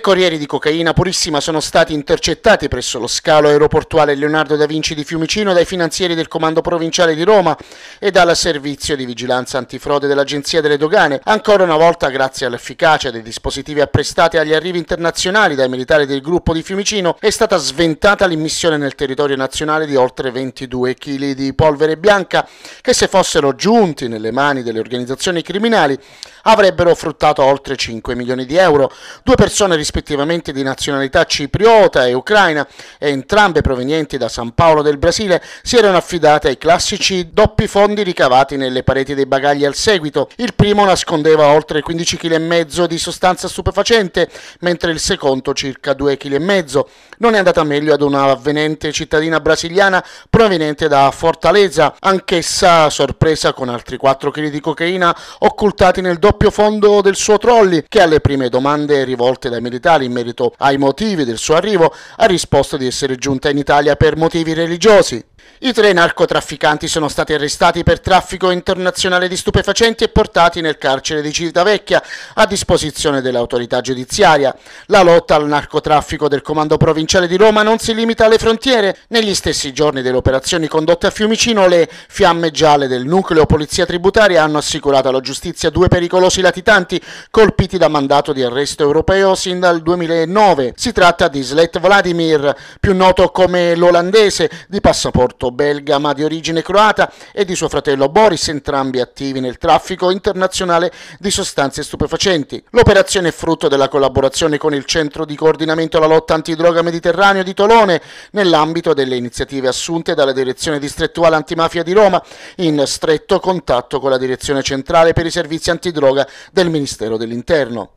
corrieri di cocaina purissima sono stati intercettati presso lo scalo aeroportuale Leonardo da Vinci di Fiumicino dai finanzieri del Comando Provinciale di Roma e dal Servizio di Vigilanza Antifrode dell'Agenzia delle Dogane, ancora una volta grazie all'efficacia dei dispositivi apprestati agli arrivi internazionali dai militari del gruppo di Fiumicino è stata sventata l'immissione nel territorio nazionale di oltre 22 kg di polvere bianca che se fossero giunti nelle mani delle organizzazioni criminali avrebbero fruttato oltre 5 milioni di euro. Due persone rispettivamente rispettivamente di nazionalità cipriota e ucraina, e entrambe provenienti da San Paolo del Brasile, si erano affidate ai classici doppi fondi ricavati nelle pareti dei bagagli al seguito. Il primo nascondeva oltre 15,5 kg di sostanza stupefacente, mentre il secondo circa 2,5 kg. Non è andata meglio ad una avvenente cittadina brasiliana proveniente da Fortaleza, anch'essa sorpresa con altri 4 kg di cocaina occultati nel doppio fondo del suo trolley, che alle prime domande rivolte dai militari d'Italia in merito ai motivi del suo arrivo, ha risposto di essere giunta in Italia per motivi religiosi. I tre narcotrafficanti sono stati arrestati per traffico internazionale di stupefacenti e portati nel carcere di Civitavecchia a disposizione dell'autorità giudiziaria. La lotta al narcotraffico del Comando Provinciale di Roma non si limita alle frontiere. Negli stessi giorni delle operazioni condotte a Fiumicino, le fiamme gialle del nucleo Polizia Tributaria hanno assicurato alla giustizia due pericolosi latitanti colpiti da mandato di arresto europeo sin dal 2009. Si tratta di Slet Vladimir, più noto come l'olandese, di passaporto indotto belga ma di origine croata e di suo fratello Boris, entrambi attivi nel traffico internazionale di sostanze stupefacenti. L'operazione è frutto della collaborazione con il Centro di Coordinamento alla Lotta Antidroga Mediterraneo di Tolone nell'ambito delle iniziative assunte dalla Direzione Distrettuale Antimafia di Roma in stretto contatto con la Direzione Centrale per i Servizi Antidroga del Ministero dell'Interno.